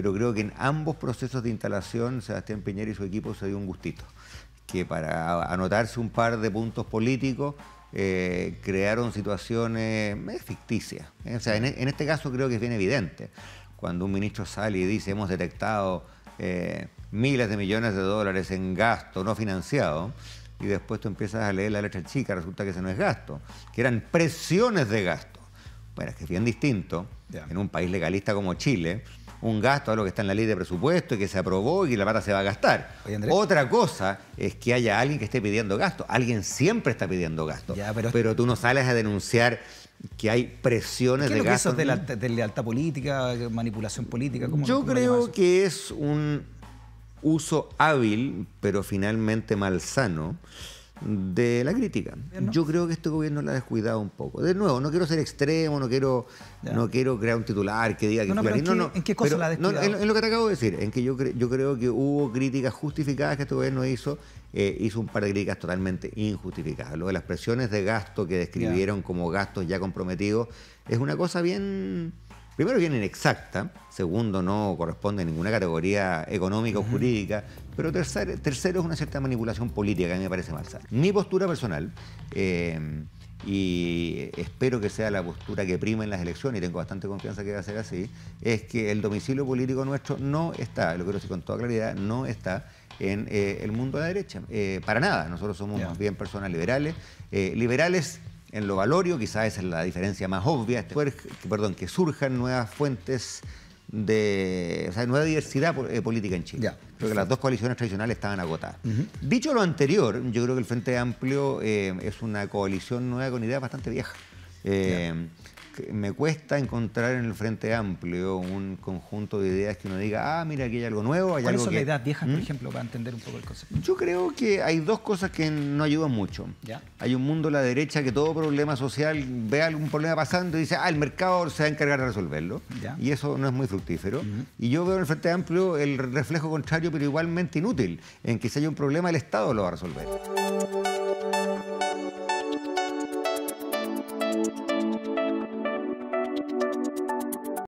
pero creo que en ambos procesos de instalación Sebastián Piñera y su equipo se dio un gustito, que para anotarse un par de puntos políticos eh, crearon situaciones eh, ficticias. E, en, este caso creo que es bien evidente. Cuando un ministro sale y dice hemos detectado eh, miles de millones de dólares en gasto no financiado, y después tú empiezas a leer la letra chica, resulta que ese no es gasto, que eran presiones de gasto. Bueno, es que es bien distinto en un país legalista como Chile, un gasto, lo que está en la ley de presupuesto y que se aprobó y que la pata se va a gastar. Otra cosa es que haya alguien que esté pidiendo gasto. Alguien siempre está pidiendo gasto. pero... tú no sales a denunciar que hay presiones de gasto. de, la, lealtad política, manipulación política? Yo creo que es un uso hábil, pero finalmente malsano, de la crítica. Yo creo que este gobierno la ha descuidado un poco. De nuevo, no quiero ser extremo, no quiero, no quiero crear un titular que diga que... No, no, en, no, qué, cosa la ha descuidado? En, lo que te acabo de decir, en que yo, yo creo que hubo críticas justificadas que este gobierno hizo, eh, hizo un par de críticas totalmente injustificadas. Lo de las presiones de gasto que describieron como gastos ya comprometidos es una cosa bien primero viene inexacta, segundo no corresponde a ninguna categoría económica o jurídica, pero tercero, tercero, es una cierta manipulación política que me parece malsa. Mi postura personal, eh, y espero que sea la postura que prima en las elecciones, y tengo bastante confianza que va a ser así, es que el domicilio político nuestro no está, lo quiero decir con toda claridad, no está en eh, el mundo de la derecha, eh, para nada. Nosotros somos bien personas liberales, liberales en lo valorio, quizás esa es la diferencia más obvia, este perdón, que surjan nuevas fuentes de o sea, nueva diversidad eh, política en Chile. porque las dos coaliciones tradicionales estaban agotadas. Dicho lo anterior, yo creo que el Frente Amplio eh, es una coalición nueva con ideas bastante viejas me cuesta encontrar en el Frente Amplio un conjunto de ideas que uno diga, ah, mira, aquí hay algo nuevo, hay ¿Cuál algo son que... las por ¿Mm? ejemplo, para entender un poco el concepto? Yo creo que hay dos cosas que no ayudan mucho. Hay un mundo a la derecha que todo problema social ve algún problema pasando y dice, ah, el mercado se va a encargar de resolverlo. Y eso no es muy fructífero. Y yo veo en el Frente Amplio el reflejo contrario, pero igualmente inútil, en que si hay un problema, el Estado lo va a resolver.